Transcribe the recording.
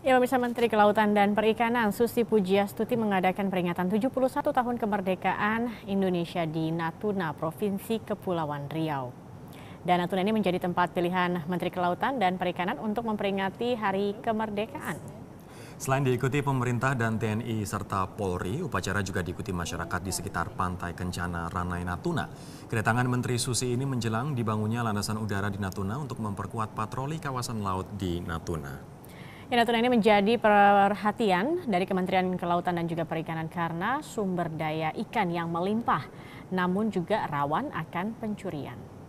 Ya, pemirsa Menteri Kelautan dan Perikanan Susi Pujiastuti mengadakan peringatan 71 tahun kemerdekaan Indonesia di Natuna, Provinsi Kepulauan Riau. Dan Natuna ini menjadi tempat pilihan Menteri Kelautan dan Perikanan untuk memperingati Hari Kemerdekaan. Selain diikuti pemerintah dan TNI serta Polri, upacara juga diikuti masyarakat di sekitar Pantai Kencana Ranai Natuna. Kedatangan Menteri Susi ini menjelang dibangunnya landasan udara di Natuna untuk memperkuat patroli kawasan laut di Natuna. Ya, Natuna ini menjadi perhatian dari Kementerian Kelautan dan juga Perikanan karena sumber daya ikan yang melimpah, namun juga rawan akan pencurian.